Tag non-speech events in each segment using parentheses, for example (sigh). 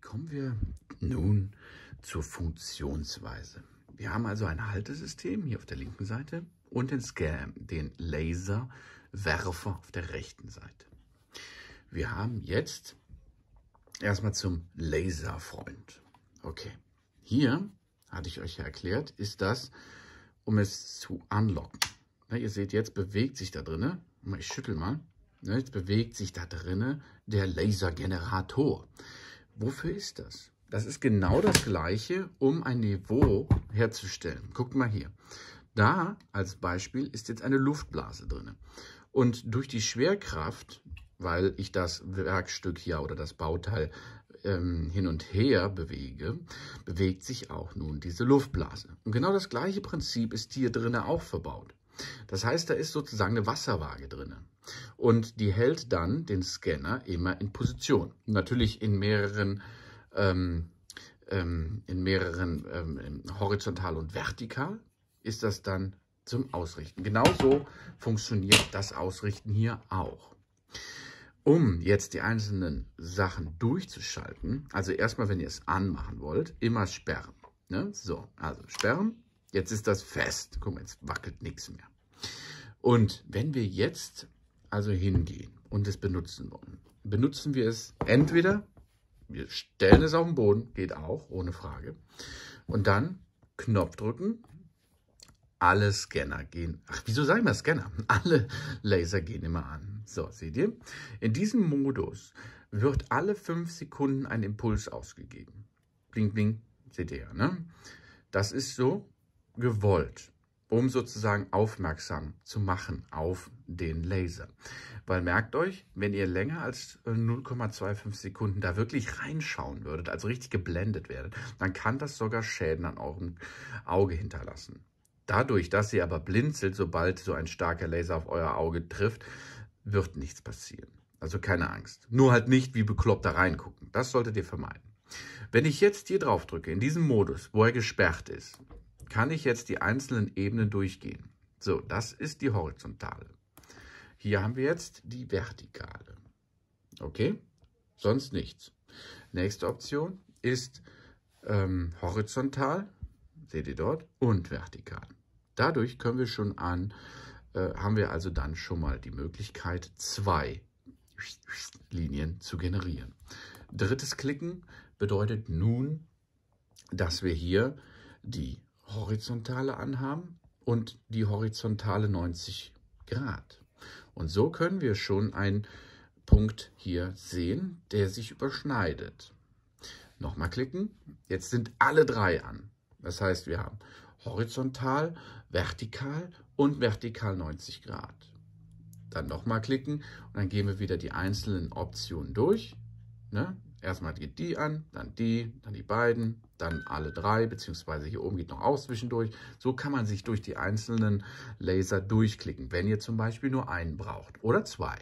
Kommen wir nun zur Funktionsweise. Wir haben also ein Haltesystem hier auf der linken Seite und den Scan, den Laserwerfer auf der rechten Seite. Wir haben jetzt erstmal zum Laserfreund. Okay, hier hatte ich euch ja erklärt, ist das, um es zu unlocken. Na, ihr seht, jetzt bewegt sich da drinne, ich schüttel mal, ne, jetzt bewegt sich da drinne der Lasergenerator. Wofür ist das? Das ist genau das Gleiche, um ein Niveau herzustellen. Guckt mal hier. Da als Beispiel ist jetzt eine Luftblase drin. Und durch die Schwerkraft, weil ich das Werkstück hier oder das Bauteil ähm, hin und her bewege, bewegt sich auch nun diese Luftblase. Und genau das gleiche Prinzip ist hier drin auch verbaut. Das heißt, da ist sozusagen eine Wasserwaage drin und die hält dann den Scanner immer in Position. Natürlich in mehreren, ähm, ähm, in mehreren ähm, horizontal und vertikal ist das dann zum Ausrichten. Genauso funktioniert das Ausrichten hier auch. Um jetzt die einzelnen Sachen durchzuschalten, also erstmal, wenn ihr es anmachen wollt, immer sperren. Ne? So, also sperren. Jetzt ist das fest. Guck mal, jetzt wackelt nichts mehr. Und wenn wir jetzt also hingehen und es benutzen wollen, benutzen wir es entweder, wir stellen es auf den Boden, geht auch, ohne Frage, und dann Knopf drücken, alle Scanner gehen, ach, wieso sagen wir Scanner? (laughs) Alle Laser gehen immer an. So, seht ihr? In diesem Modus wird alle fünf Sekunden ein Impuls ausgegeben. Bling, bling, seht ihr ja, ne? Das ist so gewollt um sozusagen aufmerksam zu machen auf den Laser. Weil merkt euch, wenn ihr länger als 0,25 äh, Sekunden da wirklich reinschauen würdet, also richtig geblendet werdet, dann kann das sogar Schäden an eurem Auge hinterlassen. Dadurch, dass ihr aber blinzelt, sobald so ein starker Laser auf euer Auge trifft, wird nichts passieren. Also keine Angst. Nur halt nicht wie bekloppt da reingucken. Das solltet ihr vermeiden. Wenn ich jetzt hier drauf drücke, in diesem Modus, wo er gesperrt ist, kann ich jetzt die einzelnen Ebenen durchgehen. So, das ist die horizontale. Hier haben wir jetzt die vertikale. Okay, sonst nichts. Nächste Option ist ähm, horizontal, seht ihr dort, und vertikal. Dadurch können wir schon an, äh, haben wir also dann schon mal die Möglichkeit, zwei Linien zu generieren. Drittes Klicken bedeutet nun, dass wir hier die horizontale anhaben und die horizontale 90 Grad. Und so können wir schon einen Punkt hier sehen, der sich überschneidet. Nochmal klicken. Jetzt sind alle drei an. Das heißt, wir haben horizontal, vertikal und vertikal 90 Grad. Dann nochmal klicken und dann gehen wir wieder die einzelnen Optionen durch. Ne? Erstmal geht die an, dann die, dann die beiden, dann alle drei, beziehungsweise hier oben geht noch aus zwischendurch. So kann man sich durch die einzelnen Laser durchklicken, wenn ihr zum Beispiel nur einen braucht oder zwei.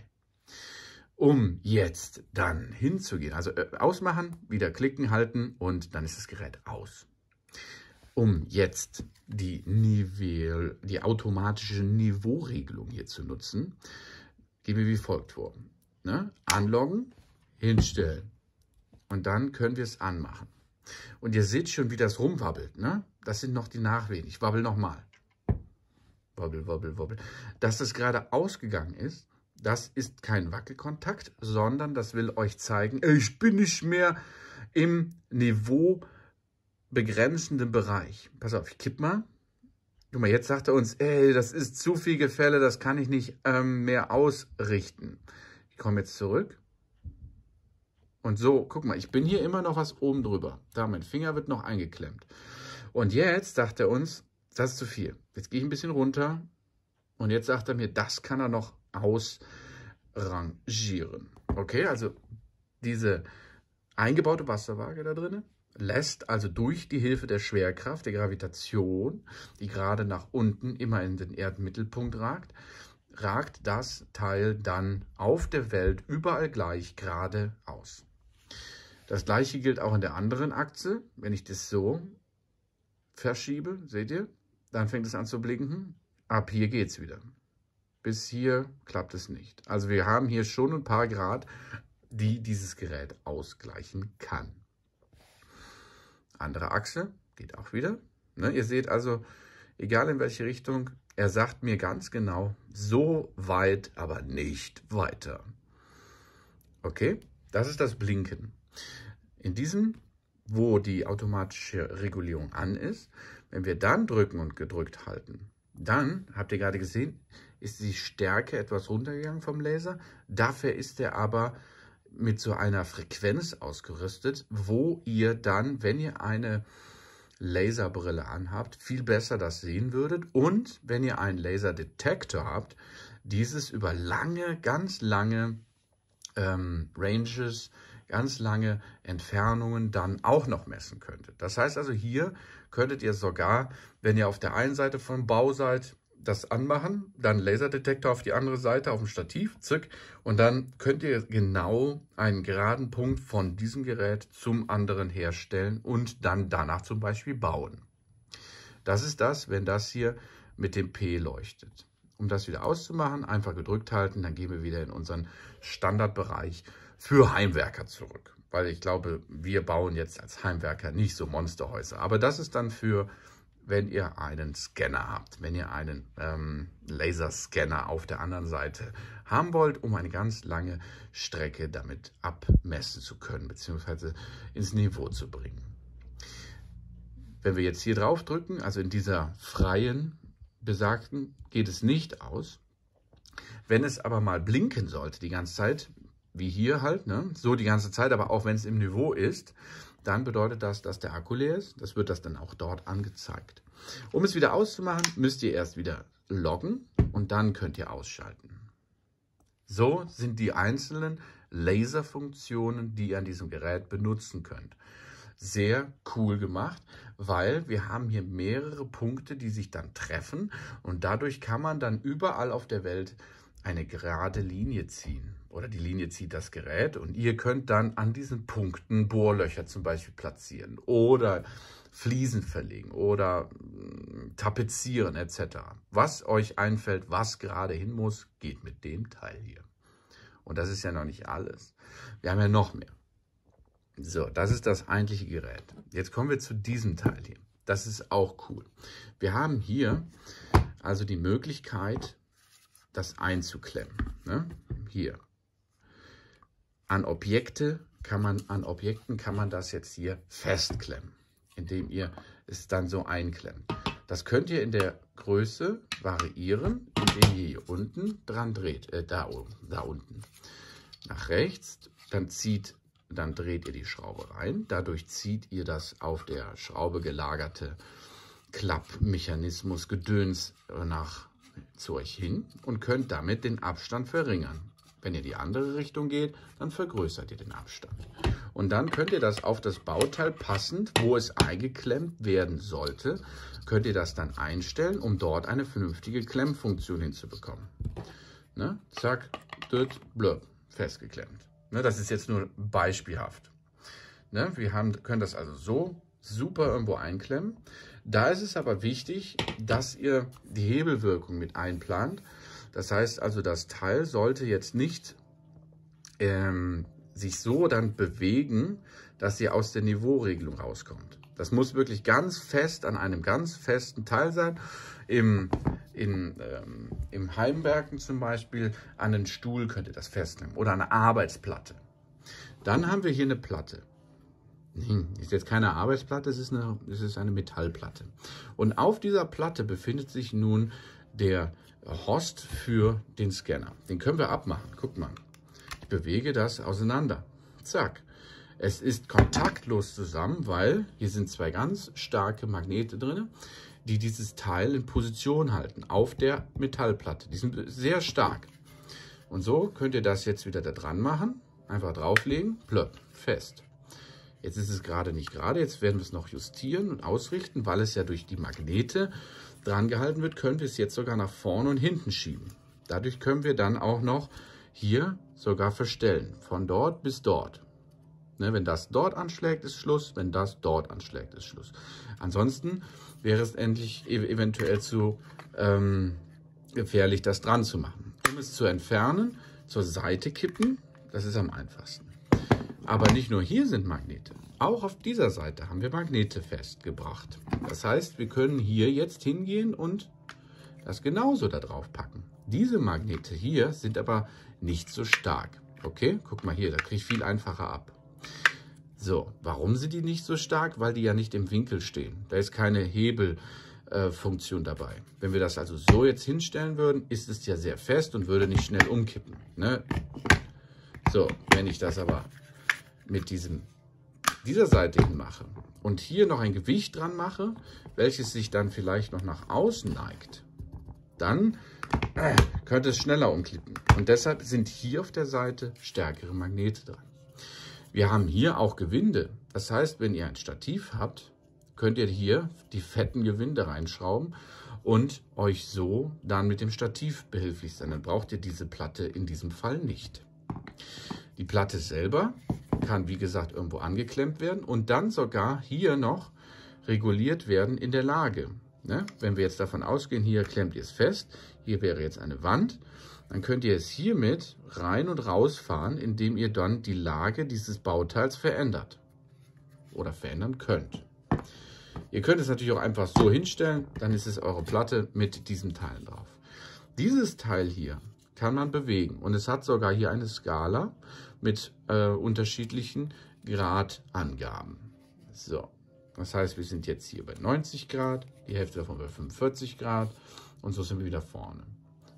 Um jetzt dann hinzugehen, also äh, ausmachen, wieder klicken, halten und dann ist das Gerät aus. Um jetzt die, Niveau, die automatische Niveauregelung hier zu nutzen, gehen wir wie folgt vor. Ne? Anloggen, hinstellen, und dann können wir es anmachen. Und ihr seht schon, wie das rumwabbelt. Ne? Das sind noch die Nachwehen. Ich wabbel nochmal. Wabbel, wabbel, wabbel. Dass es gerade ausgegangen ist, das ist kein Wackelkontakt, sondern das will euch zeigen, ich bin nicht mehr im Niveau begrenzenden Bereich. Pass auf, ich kipp mal. Guck mal, jetzt sagt er uns, ey, das ist zu viel Gefälle, das kann ich nicht ähm, mehr ausrichten. Ich komme jetzt zurück und so, guck mal, ich bin hier immer noch was oben drüber. Da, mein Finger wird noch eingeklemmt. Und jetzt sagt er uns, das ist zu viel. Jetzt gehe ich ein bisschen runter. Und jetzt sagt er mir, das kann er noch ausrangieren. Okay, also diese eingebaute Wasserwaage da drinnen lässt also durch die Hilfe der Schwerkraft, der Gravitation, die gerade nach unten immer in den Erdmittelpunkt ragt, ragt das Teil dann auf der Welt überall gleich gerade aus. Das gleiche gilt auch in der anderen Achse. Wenn ich das so verschiebe, seht ihr, dann fängt es an zu blinken. Ab hier geht es wieder. Bis hier klappt es nicht. Also wir haben hier schon ein paar Grad, die dieses Gerät ausgleichen kann. Andere Achse geht auch wieder. Ne, ihr seht also, egal in welche Richtung, er sagt mir ganz genau, so weit, aber nicht weiter. Okay, das ist das Blinken. In diesem, wo die automatische Regulierung an ist, wenn wir dann drücken und gedrückt halten, dann, habt ihr gerade gesehen, ist die Stärke etwas runtergegangen vom Laser. Dafür ist er aber mit so einer Frequenz ausgerüstet, wo ihr dann, wenn ihr eine Laserbrille anhabt, viel besser das sehen würdet. Und wenn ihr einen Laserdetektor habt, dieses über lange, ganz lange ähm, Ranges, ganz lange Entfernungen dann auch noch messen könntet. Das heißt also, hier könntet ihr sogar, wenn ihr auf der einen Seite vom Bau seid, das anmachen, dann Laserdetektor auf die andere Seite auf dem Stativ, zück, und dann könnt ihr genau einen geraden Punkt von diesem Gerät zum anderen herstellen und dann danach zum Beispiel bauen. Das ist das, wenn das hier mit dem P leuchtet. Um das wieder auszumachen, einfach gedrückt halten, dann gehen wir wieder in unseren Standardbereich für Heimwerker zurück. Weil ich glaube, wir bauen jetzt als Heimwerker nicht so Monsterhäuser. Aber das ist dann für wenn ihr einen Scanner habt, wenn ihr einen ähm, Laserscanner auf der anderen Seite haben wollt, um eine ganz lange Strecke damit abmessen zu können, beziehungsweise ins Niveau zu bringen. Wenn wir jetzt hier drauf drücken, also in dieser freien besagten, geht es nicht aus. Wenn es aber mal blinken sollte die ganze Zeit, wie hier halt, ne? so die ganze Zeit, aber auch wenn es im Niveau ist, dann bedeutet das, dass der Akku leer ist. Das wird das dann auch dort angezeigt. Um es wieder auszumachen, müsst ihr erst wieder loggen und dann könnt ihr ausschalten. So sind die einzelnen Laserfunktionen, die ihr an diesem Gerät benutzen könnt. Sehr cool gemacht, weil wir haben hier mehrere Punkte, die sich dann treffen und dadurch kann man dann überall auf der Welt eine gerade Linie ziehen oder? Die Linie zieht das Gerät und ihr könnt dann an diesen Punkten Bohrlöcher zum Beispiel platzieren oder Fliesen verlegen oder mm, tapezieren etc. Was euch einfällt, was gerade hin muss, geht mit dem Teil hier. Und das ist ja noch nicht alles. Wir haben ja noch mehr. So, das ist das eigentliche Gerät. Jetzt kommen wir zu diesem Teil hier. Das ist auch cool. Wir haben hier also die Möglichkeit, das einzuklemmen. Ne? Hier an Objekte kann man, an Objekten kann man das jetzt hier festklemmen, indem ihr es dann so einklemmt. Das könnt ihr in der Größe variieren, indem ihr hier unten dran dreht, äh, da, da unten nach rechts, dann zieht, dann dreht ihr die Schraube rein. Dadurch zieht ihr das auf der Schraube gelagerte Klappmechanismus Gedöns nach zu euch hin und könnt damit den Abstand verringern. Wenn ihr die andere Richtung geht, dann vergrößert ihr den Abstand. Und dann könnt ihr das auf das Bauteil passend, wo es eingeklemmt werden sollte, könnt ihr das dann einstellen, um dort eine vernünftige Klemmfunktion hinzubekommen. Ne? Zack, düt, blöb, festgeklemmt. Ne? Das ist jetzt nur beispielhaft. Ne? Wir haben, können das also so super irgendwo einklemmen. Da ist es aber wichtig, dass ihr die Hebelwirkung mit einplant, das heißt also, das Teil sollte jetzt nicht ähm, sich so dann bewegen, dass sie aus der Niveauregelung rauskommt. Das muss wirklich ganz fest an einem ganz festen Teil sein. Im, in, ähm, im Heimwerken zum Beispiel an einen Stuhl könnt ihr das festnehmen oder eine Arbeitsplatte. Dann haben wir hier eine Platte. Hm, ist jetzt keine Arbeitsplatte, es ist eine, es ist eine Metallplatte. Und auf dieser Platte befindet sich nun der äh, Host für den Scanner. Den können wir abmachen. Guckt mal. Ich bewege das auseinander. Zack. Es ist kontaktlos zusammen, weil hier sind zwei ganz starke Magnete drin, die dieses Teil in Position halten auf der Metallplatte. Die sind sehr stark. Und so könnt ihr das jetzt wieder da dran machen. Einfach drauflegen, plöpp, fest. Jetzt ist es gerade nicht gerade, jetzt werden wir es noch justieren und ausrichten, weil es ja durch die Magnete dran gehalten wird, können wir es jetzt sogar nach vorne und hinten schieben. Dadurch können wir dann auch noch hier sogar verstellen, von dort bis dort. Ne, wenn das dort anschlägt, ist Schluss. Wenn das dort anschlägt, ist Schluss. Ansonsten wäre es endlich e-, eventuell zu ähm, gefährlich, das dran zu machen. Um es zu entfernen, zur Seite kippen, das ist am einfachsten. Aber nicht nur hier sind Magnete. Auch auf dieser Seite haben wir Magnete festgebracht. Das heißt, wir können hier jetzt hingehen und das genauso da drauf packen. Diese Magnete hier sind aber nicht so stark. Okay, guck mal hier, da kriege ich viel einfacher ab. So, warum sind die nicht so stark? Weil die ja nicht im Winkel stehen. Da ist keine Hebelfunktion äh, dabei. Wenn wir das also so jetzt hinstellen würden, ist es ja sehr fest und würde nicht schnell umkippen. Ne? So, wenn ich das aber mit diesem dieser Seite hin mache und hier noch ein Gewicht dran mache, welches sich dann vielleicht noch nach außen neigt, dann äh, könnte es schneller umklippen. Und deshalb sind hier auf der Seite stärkere Magnete dran. Wir haben hier auch Gewinde. Das heißt, wenn ihr ein Stativ habt, könnt ihr hier die fetten Gewinde reinschrauben und euch so dann mit dem Stativ behilflich sein. Dann braucht ihr diese Platte in diesem Fall nicht. Die Platte selber kann, wie gesagt, irgendwo angeklemmt werden und dann sogar hier noch reguliert werden in der Lage. Ne? Wenn wir jetzt davon ausgehen, hier klemmt ihr es fest, hier wäre jetzt eine Wand, dann könnt ihr es hiermit rein und rausfahren, indem ihr dann die Lage dieses Bauteils verändert oder verändern könnt. Ihr könnt es natürlich auch einfach so hinstellen, dann ist es eure Platte mit diesem Teil drauf. Dieses Teil hier kann man bewegen. Und es hat sogar hier eine Skala mit äh, unterschiedlichen Gradangaben. So, das heißt, wir sind jetzt hier bei 90 Grad, die Hälfte davon bei 45 Grad und so sind wir wieder vorne.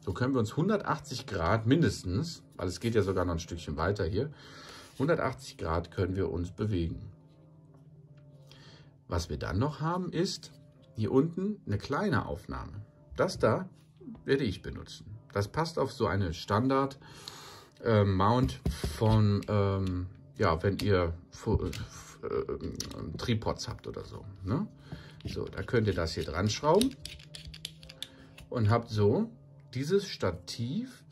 So können wir uns 180 Grad mindestens, weil es geht ja sogar noch ein Stückchen weiter hier, 180 Grad können wir uns bewegen. Was wir dann noch haben ist, hier unten eine kleine Aufnahme. Das da werde ich benutzen. Das passt auf so eine Standard-Mount äh, von, ähm, ja, wenn ihr äh, ähm, Tripods habt oder so. Ne? So, da könnt ihr das hier dran schrauben und habt so dieses Stativ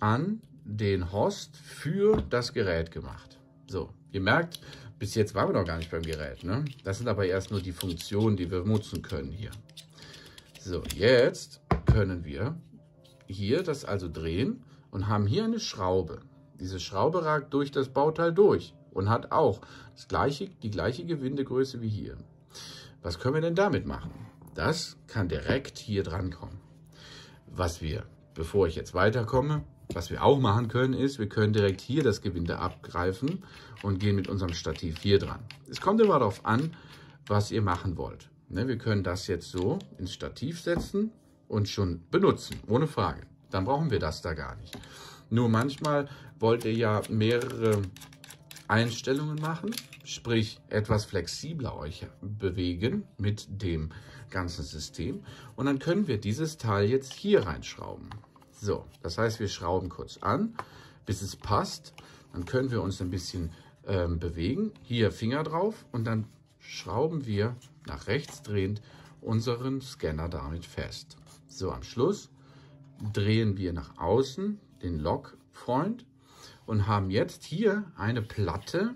an den Host für das Gerät gemacht. So, ihr merkt, bis jetzt waren wir noch gar nicht beim Gerät. Ne? Das sind aber erst nur die Funktionen, die wir nutzen können hier. So, jetzt können wir hier das also drehen und haben hier eine Schraube. Diese Schraube ragt durch das Bauteil durch und hat auch das gleiche, die gleiche Gewindegröße wie hier. Was können wir denn damit machen? Das kann direkt hier dran kommen. Was wir, bevor ich jetzt weiterkomme, was wir auch machen können, ist, wir können direkt hier das Gewinde abgreifen und gehen mit unserem Stativ hier dran. Es kommt immer darauf an, was ihr machen wollt. Ne, wir können das jetzt so ins Stativ setzen und schon benutzen, ohne Frage. Dann brauchen wir das da gar nicht. Nur manchmal wollt ihr ja mehrere Einstellungen machen, sprich etwas flexibler euch bewegen mit dem ganzen System. Und dann können wir dieses Teil jetzt hier reinschrauben. So, das heißt, wir schrauben kurz an, bis es passt. Dann können wir uns ein bisschen ähm, bewegen. Hier Finger drauf und dann schrauben wir nach rechts drehend unseren Scanner damit fest. So, am Schluss drehen wir nach außen den Lokfreund und haben jetzt hier eine Platte,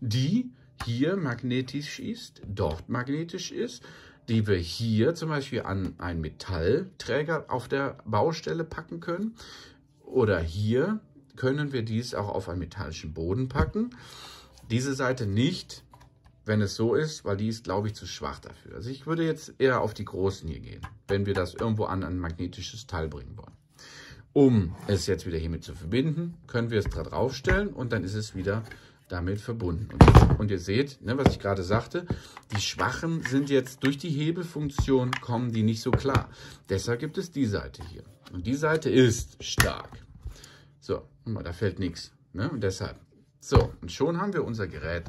die hier magnetisch ist, dort magnetisch ist, die wir hier zum Beispiel an einen Metallträger auf der Baustelle packen können. Oder hier können wir dies auch auf einen metallischen Boden packen. Diese Seite nicht, wenn es so ist, weil die ist, glaube ich, zu schwach dafür. Also ich würde jetzt eher auf die großen hier gehen, wenn wir das irgendwo an ein magnetisches Teil bringen wollen. Um es jetzt wieder hiermit zu verbinden, können wir es da stellen und dann ist es wieder damit verbunden. Und, und ihr seht, ne, was ich gerade sagte, die Schwachen sind jetzt durch die Hebelfunktion, kommen die nicht so klar. Deshalb gibt es die Seite hier. Und die Seite ist stark. So, guck mal, da fällt nichts. Ne? Und deshalb. So, und schon haben wir unser Gerät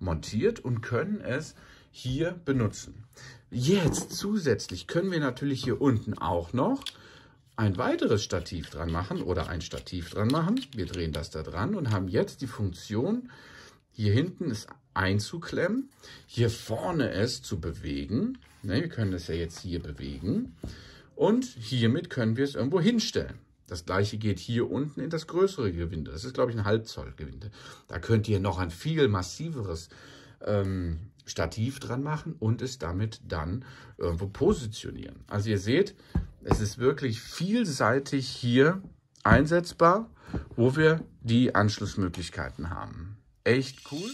montiert und können es hier benutzen. Jetzt zusätzlich können wir natürlich hier unten auch noch ein weiteres Stativ dran machen oder ein Stativ dran machen. Wir drehen das da dran und haben jetzt die Funktion, hier hinten es einzuklemmen, hier vorne es zu bewegen. Ne, wir können es ja jetzt hier bewegen und hiermit können wir es irgendwo hinstellen. Das gleiche geht hier unten in das größere Gewinde. Das ist, glaube ich, ein Halbzoll-Gewinde. Da könnt ihr noch ein viel massiveres ähm, Stativ dran machen und es damit dann irgendwo positionieren. Also ihr seht, es ist wirklich vielseitig hier einsetzbar, wo wir die Anschlussmöglichkeiten haben. Echt cool.